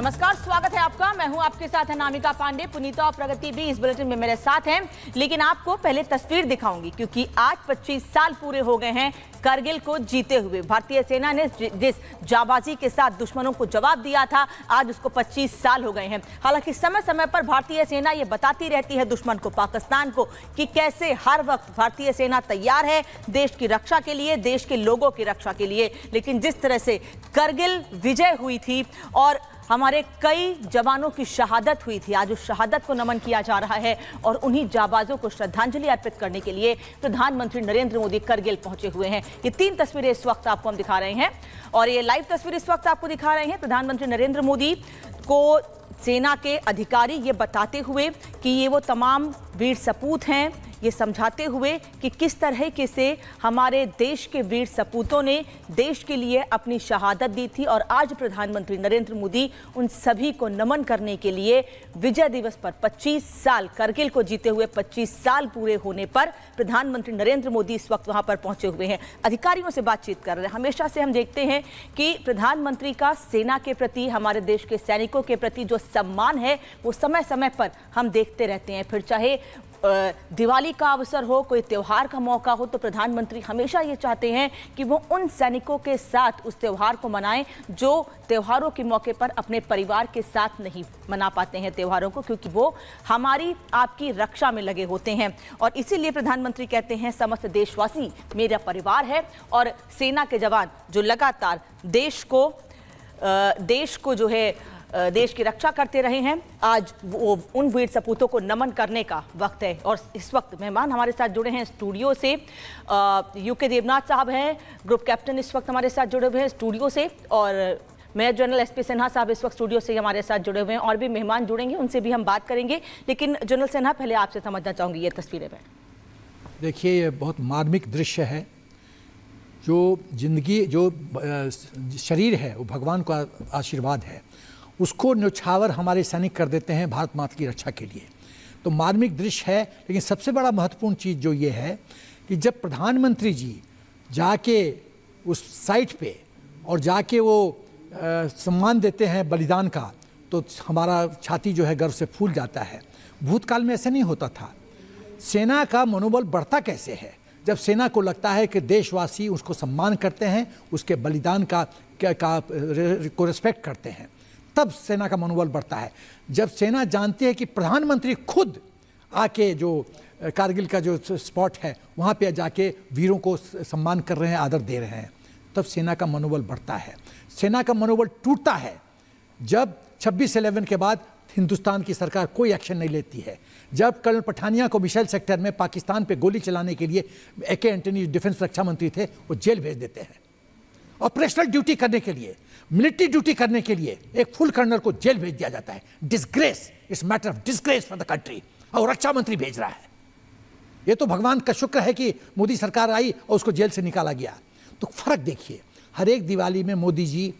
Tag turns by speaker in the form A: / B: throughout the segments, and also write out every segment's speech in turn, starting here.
A: नमस्कार स्वागत है आपका मैं हूं आपके साथ नामिका पांडे पुनीता और प्रगति भी इस बुलेटिन में मेरे साथ हैं लेकिन आपको पहले तस्वीर दिखाऊंगी क्योंकि आज 25 साल पूरे हो गए हैं करगिल को जीते हुए भारतीय सेना ने जिस जाबाजी के साथ दुश्मनों को जवाब दिया था आज उसको 25 साल हो गए हैं हालांकि समय समय पर भारतीय सेना ये बताती रहती है दुश्मन को पाकिस्तान को कि कैसे हर वक्त भारतीय सेना तैयार है देश की रक्षा के लिए देश के लोगों की रक्षा के लिए लेकिन जिस तरह से करगिल विजय हुई थी और हमारे कई जवानों की शहादत हुई थी आज उस शहादत को नमन किया जा रहा है और उन्हीं जाबाजों को श्रद्धांजलि अर्पित करने के लिए प्रधानमंत्री नरेंद्र मोदी करगिल पहुंचे हुए हैं ये तीन तस्वीरें इस वक्त आपको हम दिखा रहे हैं और ये लाइव तस्वीर इस वक्त आपको दिखा रहे हैं प्रधानमंत्री नरेंद्र मोदी को सेना के अधिकारी ये बताते हुए कि ये वो तमाम वीर सपूत हैं ये समझाते हुए कि किस तरह के से हमारे देश के वीर सपूतों ने देश के लिए अपनी शहादत दी थी और आज प्रधानमंत्री नरेंद्र मोदी उन सभी को नमन करने के लिए विजय दिवस पर 25 साल करगिल को जीते हुए 25 साल पूरे होने पर प्रधानमंत्री नरेंद्र मोदी इस वक्त वहां पर पहुंचे हुए हैं अधिकारियों से बातचीत कर रहे हैं हमेशा से हम देखते हैं कि प्रधानमंत्री का सेना के प्रति हमारे देश के सैनिकों के प्रति जो सम्मान है वो समय समय पर हम देखते रहते हैं फिर चाहे दिवाली का अवसर हो कोई त्यौहार का मौका हो तो प्रधानमंत्री हमेशा ये चाहते हैं कि वो उन सैनिकों के साथ उस त्यौहार को मनाएं जो त्यौहारों के मौके पर अपने परिवार के साथ नहीं मना पाते हैं त्यौहारों को क्योंकि वो हमारी आपकी रक्षा में लगे होते हैं और इसीलिए प्रधानमंत्री कहते हैं समस्त देशवासी मेरा परिवार है और सेना के जवान जो लगातार देश को देश को जो है देश की रक्षा करते रहे हैं आज वो उन वीर सपूतों को नमन करने का वक्त है और इस वक्त मेहमान हमारे साथ जुड़े हैं स्टूडियो से यूके देवनाथ साहब हैं ग्रुप कैप्टन इस वक्त हमारे साथ जुड़े हुए हैं स्टूडियो से और major general S P Sinha साहब इस वक्त स्टूडियो से हमारे साथ जुड़े हुए हैं और भी मेहमान जुड़ेंगे उनसे भी हम बात करेंगे लेकिन जनरल सिन्हा पहले आपसे समझना चाहूँगी ये तस्वीरें मैं
B: देखिए ये बहुत मार्मिक दृश्य है जो जिंदगी जो शरीर है वो भगवान का आशीर्वाद है उसको न्यौछावर हमारे सैनिक कर देते हैं भारत माता की रक्षा के लिए तो मार्मिक दृश्य है लेकिन सबसे बड़ा महत्वपूर्ण चीज़ जो ये है कि जब प्रधानमंत्री जी जाके उस साइट पे और जाके वो आ, सम्मान देते हैं बलिदान का तो हमारा छाती जो है गर्व से फूल जाता है भूतकाल में ऐसा नहीं होता था सेना का मनोबल बढ़ता कैसे है जब सेना को लगता है कि देशवासी उसको सम्मान करते हैं उसके बलिदान का, का, का को रिस्पेक्ट करते हैं तब सेना का मनोबल बढ़ता है जब सेना जानती है कि प्रधानमंत्री खुद आके जो कारगिल का जो स्पॉट है वहाँ पे जाके वीरों को सम्मान कर रहे हैं आदर दे रहे हैं तब सेना का मनोबल बढ़ता है सेना का मनोबल टूटता है जब छब्बीस इलेवन के बाद हिंदुस्तान की सरकार कोई एक्शन नहीं लेती है जब कर्नल पठानिया को मिशेल सेक्टर में पाकिस्तान पे गोली चलाने के लिए ए के एंटनी डिफेंस रक्षा मंत्री थे वो जेल भेज देते हैं ऑपरेशनल ड्यूटी करने के लिए मिलिट्री ड्यूटी करने के लिए एक फुल कर्नल को जेल भेज दिया जाता है disgrace it's matter of disgrace for the country और रक्षा मंत्री भेज रहा है ये तो भगवान का शुक्र है कि मोदी सरकार आई और उसको जेल से निकाला गया तो फर्क देखिए हर एक दिवाली में मोदी जी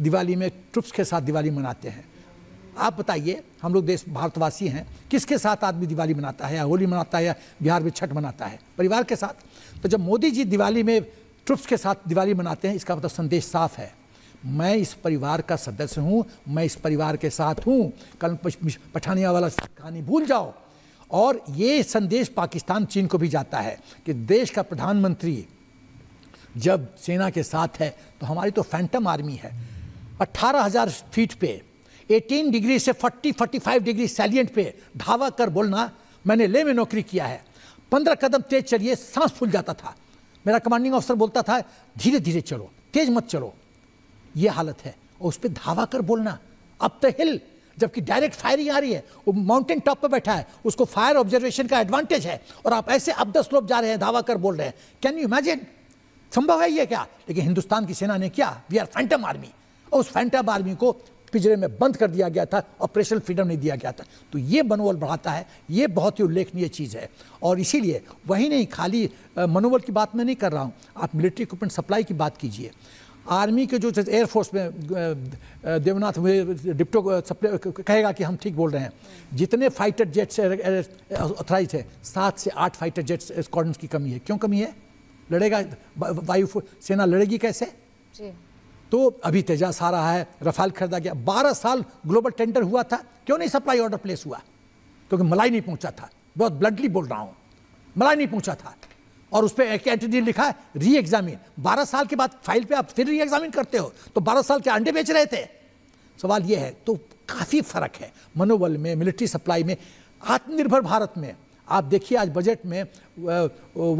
B: दिवाली में ट्रुप्स के साथ दिवाली मनाते हैं आप बताइए हम लोग देश भारतवासी हैं किसके साथ आदमी दिवाली मनाता है या होली मनाता है या बिहार में छठ मनाता है परिवार के साथ तो जब मोदी जी दिवाली में ट्रुप्स के साथ दिवाली मनाते हैं इसका मतलब संदेश साफ है मैं इस परिवार का सदस्य हूँ मैं इस परिवार के साथ हूँ कल पठानिया वाला कहानी भूल जाओ और ये संदेश पाकिस्तान चीन को भी जाता है कि देश का प्रधानमंत्री जब सेना के साथ है तो हमारी तो फैंटम आर्मी है अट्ठारह हज़ार फीट पे 18 डिग्री से 40 45 डिग्री सैलियंट पे धावा कर बोलना मैंने ले में नौकरी किया है पंद्रह कदम तेज चलिए सांस फूल जाता था मेरा कमांडिंग ऑफिसर बोलता था धीरे धीरे चलो तेज मत चलो ये हालत है और उस पर धावा कर बोलना अब तो हिल जबकि डायरेक्ट फायरिंग आ रही है वो माउंटेन टॉप पर बैठा है उसको फायर ऑब्जर्वेशन का एडवांटेज है और आप ऐसे अब दस लोग जा रहे हैं धावा कर बोल रहे हैं कैन यू इमेजिन संभव है ये क्या लेकिन हिंदुस्तान की सेना ने क्या वी आर फैंटम आर्मी और उस फैंटम आर्मी को पिजरे में बंद कर दिया गया था ऑपरेशन फ्रीडम नहीं दिया गया था तो ये मनोबल बढ़ाता है ये बहुत ही उल्लेखनीय चीज़ है और इसीलिए वही नहीं खाली मनोबल की बात मैं नहीं कर रहा हूँ आप मिलिट्री इक्विपमेंट सप्लाई की बात कीजिए आर्मी के जो एयरफोर्स में देवनाथ मुझे डिप्टो कहेगा कि हम ठीक बोल रहे हैं जितने फाइटर जेट्स ऑथराइज है सात से आठ फाइटर जेट्स स्क्वाड्रंस की कमी है क्यों कमी है लड़ेगा वायु सेना लड़ेगी कैसे जी तो अभी तेजास आ रहा है रफाल खरीदा गया बारह साल ग्लोबल टेंडर हुआ था क्यों नहीं सप्लाई ऑर्डर प्लेस हुआ क्योंकि मलाई नहीं पहुंचा था बहुत ब्लडली बोल रहा हूँ मलाई नहीं पहुंचा था और उस पर एक एंटीडी लिखा है री एग्जामिन बारह साल के बाद फाइल पे आप फिर री एग्जामिन करते हो तो बारह साल के अंडे बेच रहे थे सवाल यह है तो काफ़ी फर्क है मनोबल में मिलिट्री सप्लाई में आत्मनिर्भर भारत में आप देखिए आज बजट में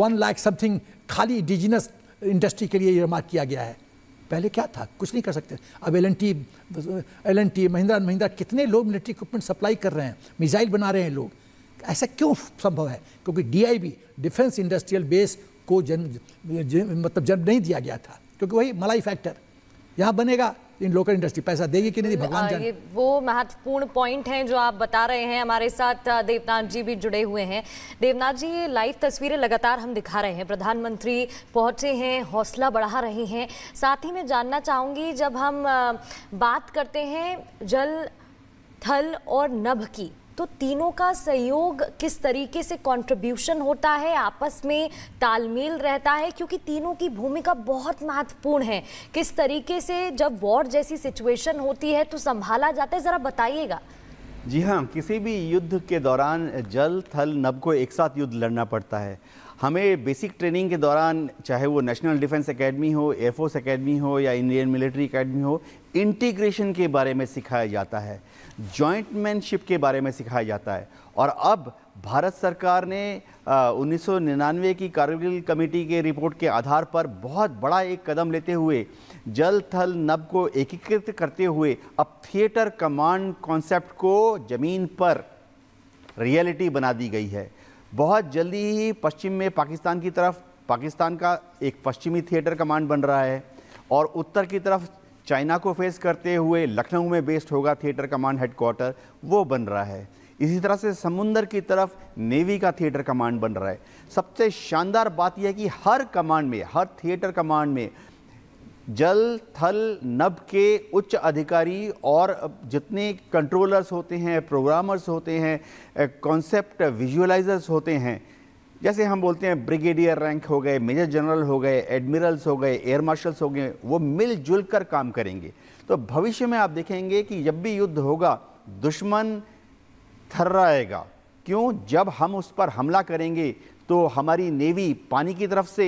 B: वन लाख समथिंग खाली इंडिजिनस इंडस्ट्री के लिए रिमार्क किया गया है पहले क्या था कुछ नहीं कर सकते अब L N T L N T Mahindra Mahindra कितने लोग मिलिट्री इक्विपमेंट सप्लाई कर रहे हैं मिसाइल बना रहे हैं लोग ऐसा क्यों संभव है क्योंकि डीआईबी डिफेंस इंडस्ट्रियल बेस को जन्म जन, मतलब जन्म नहीं दिया गया था क्योंकि वही मलाई फैक्टर यहाँ बनेगा इन लोकल इंडस्ट्री पैसा देगी कि नहीं भगवान हाँ, जाने ये
A: वो महत्वपूर्ण पॉइंट हैं जो आप बता रहे हैं हमारे साथ देवनाथ जी भी जुड़े हुए हैं देवनाथ जी ये लाइव तस्वीरें लगातार हम दिखा रहे हैं प्रधानमंत्री पहुंचे हैं हौसला बढ़ा रहे हैं साथ ही मैं जानना चाहूंगी जब हम बात करते हैं जल थल और नभ की तो तीनों का सहयोग किस तरीके से कंट्रीब्यूशन होता है आपस में तालमेल रहता है क्योंकि तीनों की भूमिका बहुत महत्वपूर्ण है किस तरीके से जब वॉर जैसी सिचुएशन होती है तो संभाला जाता है ज़रा बताइएगा
C: जी हाँ किसी भी युद्ध के दौरान जल थल नब को एक साथ युद्ध लड़ना पड़ता है हमें बेसिक ट्रेनिंग के दौरान चाहे वो नेशनल डिफेंस एकेडमी हो एयरफोर्स एकेडमी हो या इंडियन मिलिट्री एकेडमी हो इंटीग्रेशन के बारे में सिखाया जाता है जॉइंटमैनशिप के बारे में सिखाया जाता है और अब भारत सरकार ने उन्नीस की कारगिल कमेटी के रिपोर्ट के आधार पर बहुत बड़ा एक कदम लेते हुए जल थल नब को एकीकृत करते हुए अब थिएटर कमांड कॉन्सेप्ट को ज़मीन पर रियलिटी बना दी गई है बहुत जल्दी ही पश्चिम में पाकिस्तान की तरफ पाकिस्तान का एक पश्चिमी थिएटर कमांड बन रहा है और उत्तर की तरफ चाइना को फेस करते हुए लखनऊ में बेस्ड होगा थिएटर कमांड हेडक्वार्टर वो बन रहा है इसी तरह से समुंदर की तरफ नेवी का थिएटर कमांड बन रहा है सबसे शानदार बात यह है कि हर कमांड में हर थिएटर कमांड में जल थल नभ के उच्च अधिकारी और जितने कंट्रोलर्स होते हैं प्रोग्रामर्स होते हैं कॉन्सेप्ट विजुअलाइजर्स होते हैं जैसे हम बोलते हैं ब्रिगेडियर रैंक हो गए मेजर जनरल हो गए एडमिरल्स हो गए एयर मार्शल्स हो गए वो मिलजुल कर काम करेंगे तो भविष्य में आप देखेंगे कि जब भी युद्ध होगा दुश्मन थर्राएगा क्यों जब हम उस पर हमला करेंगे तो हमारी नेवी पानी की तरफ से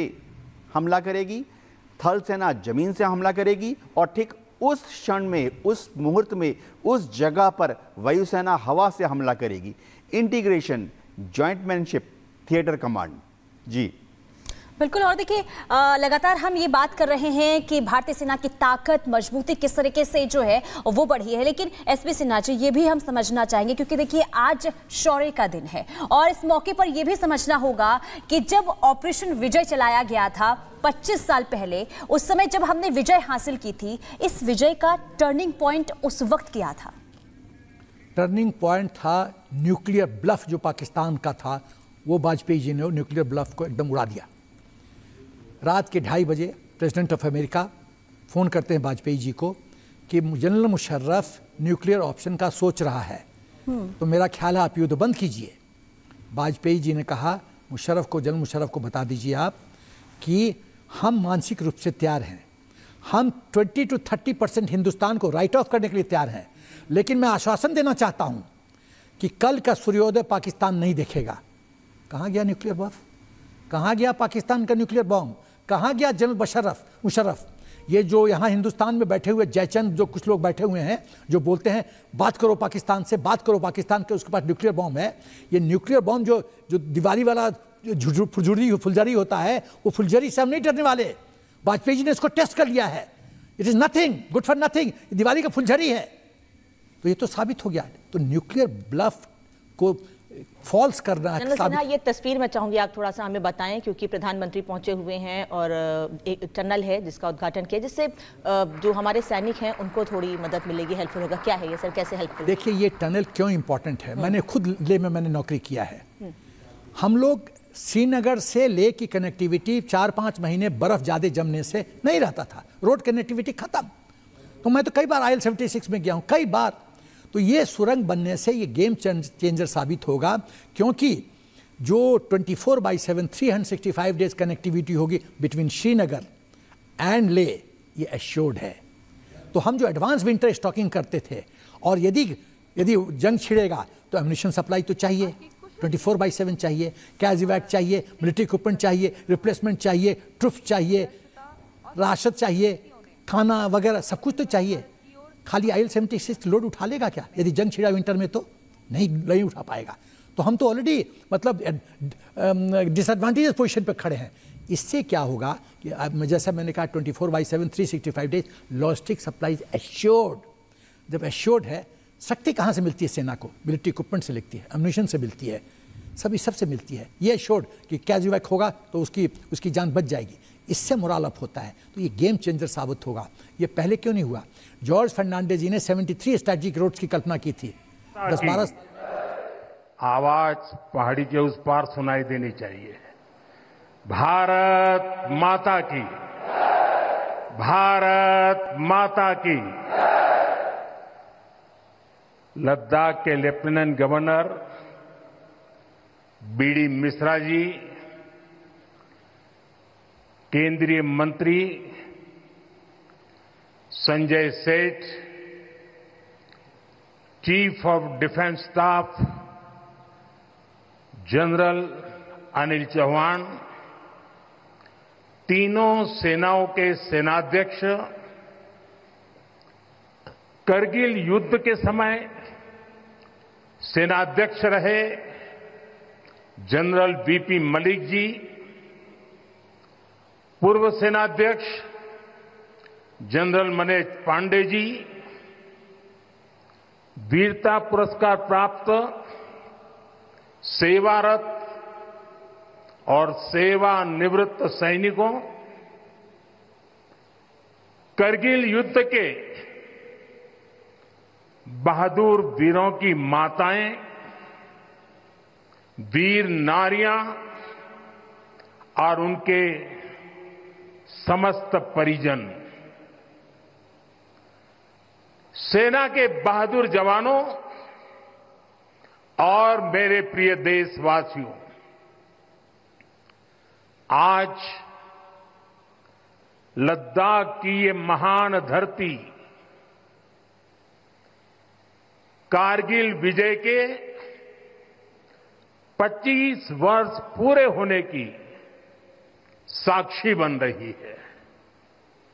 C: हमला करेगी थल सेना जमीन से हमला करेगी और ठीक उस क्षण में उस मुहूर्त में उस जगह पर वायुसेना हवा से हमला करेगी integration jointmanship theatre command जी
A: बिल्कुल और देखिए लगातार हम ये बात कर रहे हैं कि भारतीय सेना की ताकत मजबूती किस तरीके से जो है वो बढ़ी है लेकिन एस पी सिन्हा जी ये भी हम समझना चाहेंगे क्योंकि देखिए आज शौर्य का दिन है और इस मौके पर यह भी समझना होगा कि जब ऑपरेशन विजय चलाया गया था 25 साल पहले उस समय जब हमने विजय हासिल की थी इस विजय का टर्निंग पॉइंट उस वक्त क्या था
B: टर्निंग पॉइंट था न्यूक्लियर ब्लफ जो पाकिस्तान का था वो वाजपेयी जी ने न्यूक्लियर ब्लफ को एकदम उड़ा दिया रात के ढाई बजे प्रेसिडेंट ऑफ अमेरिका फ़ोन करते हैं वाजपेयी जी को कि जनरल मुशर्रफ न्यूक्लियर ऑप्शन का सोच रहा है हम्म। तो मेरा ख्याल है आप युद्ध बंद कीजिए वाजपेयी जी ने कहा मुशर्रफ को जनरल मुशर्रफ को बता दीजिए आप कि हम मानसिक रूप से तैयार हैं हम 20 टू 30 परसेंट हिंदुस्तान को राइट ऑफ करने के लिए तैयार हैं लेकिन मैं आश्वासन देना चाहता हूँ कि कल का सूर्योदय पाकिस्तान नहीं देखेगा कहाँ गया न्यूक्लियर बम कहाँ गया पाकिस्तान का न्यूक्लियर बॉम्ब कहाँ गया जनरल बशरफ मुशरफ ये जो यहाँ हिंदुस्तान में बैठे हुए जयचंद जो कुछ लोग बैठे हुए हैं जो बोलते हैं बात करो पाकिस्तान से बात करो पाकिस्तान के उसके पास न्यूक्लियर बॉम्ब है ये न्यूक्लियर बॉम्ब जो जो दिवाली वाला जो फुलझड़ी फुलझड़ी होता है वो फुलझड़ी से हम नहीं डरने वाले वाजपेयी जी ने इसको टेस्ट कर लिया है it is nothing good for nothing Diwali का फुलझड़ी है तो ये तो साबित हो गया तो न्यूक्लियर ब्लफ को फॉल्स करना है सिन्हा ये
A: तस्वीर मैं चाहूंगी आप थोड़ा सा हमें बताएं क्योंकि प्रधानमंत्री पहुंचे हुए हैं और एक टनल है जिसका उद्घाटन किया जिससे जो हमारे सैनिक हैं उनको थोड़ी मदद मिलेगी हेल्पफुल होगा क्या है ये सर
B: कैसे हेल्पफुल देखिए ये टनल क्यों इंपॉर्टेंट है हम्म। मैंने खुद ले में मैंने नौकरी किया है हम्म। हम लोग श्रीनगर से ले की कनेक्टिविटी चार पाँच महीने बर्फ़ ज़्यादा जमने से नहीं रहता था रोड कनेक्टिविटी ख़त्म तो मैं तो कई बार आई एल में गया हूँ कई बार तो ये सुरंग बनने से ये गेम चेंजर साबित होगा क्योंकि जो 24 four by seven three days connectivity होगी बिटवीन श्रीनगर एंड ले ये एश्योर्ड है तो हम जो एडवांस विंटर स्टॉकिंग करते थे और यदि यदि जंग छिड़ेगा तो एम्यूनिशन सप्लाई तो चाहिए 24 फोर बाई सेवन चाहिए कैजवैट चाहिए मिलिट्री इक्विपमेंट चाहिए रिप्लेसमेंट चाहिए ट्रुप चाहिए राशद चाहिए खाना वगैरह सब कुछ तो चाहिए खाली I L seventy six load उठा लेगा क्या यदि जंग छिड़ा विंटर में तो नहीं नहीं उठा पाएगा तो हम तो ऑलरेडी मतलब डिसएडवांटेजेस पोजिशन पर खड़े हैं इससे क्या होगा कि जैसा मैंने कहा twenty four by seven three sixty five days logistic supplies assured जब एश्योर्ड है शक्ति कहाँ से मिलती है सेना को मिलिट्री इक्विपमेंट से लिखती है अम्यूनिशन से मिलती है सभी सबसे मिलती है ये एश्योर्ड कि कैजुवैक होगा तो उसकी उसकी जान बच जाएगी इससे मुरालप होता है तो ये गेम चेंजर साबित होगा ये पहले क्यों नहीं हुआ जॉर्ज फर्नांडेज जी ने 73 स्ट्रेटिक रोड्स
D: की कल्पना की थी हाँ, दस बारह आवाज पहाड़ी के उस पार सुनाई देनी चाहिए भारत माता की भारत माता की लद्दाख के lieutenant governor B D Mishra ji केंद्रीय मंत्री Sanjay Seth chief of defence staff general Anil Chauhan तीनों सेनाओं के सेनाध्यक्ष करगिल युद्ध के समय सेनाध्यक्ष रहे जनरल बीपी मलिक जी पूर्व सेनाध्यक्ष जनरल मनोज पांडे जी वीरता पुरस्कार प्राप्त सेवारत और सेवानिवृत्त सैनिकों करगिल युद्ध के बहादुर वीरों की माताएं वीर नारियां और उनके समस्त परिजन सेना के बहादुर जवानों और मेरे प्रिय देशवासियों आज लद्दाख की ये महान धरती कारगिल विजय के 25 वर्ष पूरे होने की साक्षी बन रही है